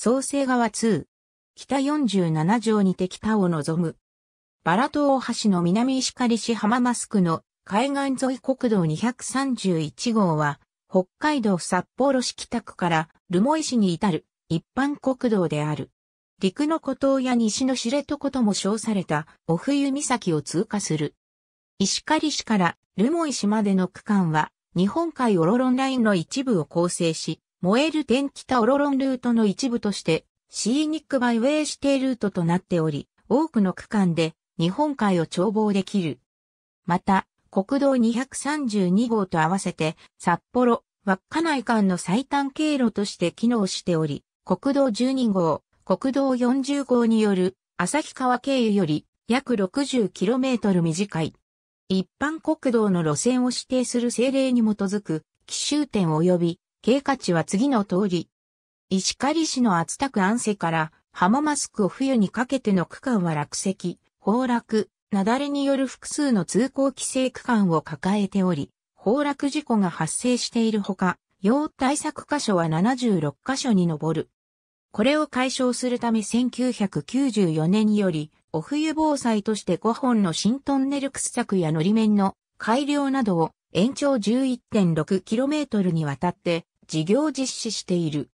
創生川2、北47条にて北を望む。バラ島大橋の南石狩市浜マスクの海岸沿い国道231号は、北海道札幌市北区から留萌市に至る一般国道である。陸の孤島や西の知床とも称されたお冬岬を通過する。石狩市から留萌市までの区間は日本海オロロンラインの一部を構成し、燃える天北オロロンルートの一部として、シーニックバイウェイ指定ルートとなっており、多くの区間で日本海を眺望できる。また、国道232号と合わせて、札幌、稚内間の最短経路として機能しており、国道12号、国道40号による旭川経由より約 60km 短い。一般国道の路線を指定する政令に基づく、奇襲点及び経過値は次の通り。石狩市の厚田区安瀬から浜マスクを冬にかけての区間は落石、崩落、雪崩による複数の通行規制区間を抱えており、崩落事故が発生しているほか、要対策箇所は76箇所に上る。これを解消するため1994年より、お冬防災として5本の新トンネル掘削やのり面の改良などを延長 11.6km にわたって事業実施している。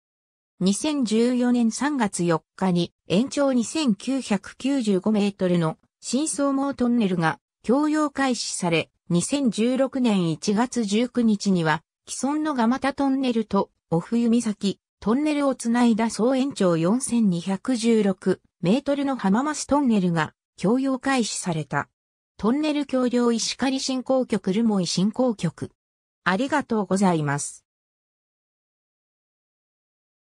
2014年3月4日に延長2995メートルの新総網トンネルが供用開始され、2016年1月19日には既存の蒲田トンネルとオフ湯岬トンネルをつないだ総延長4216メートルの浜松トンネルが供用開始された。トンネル橋梁石狩振興局留萌振興局。ありがとうございます。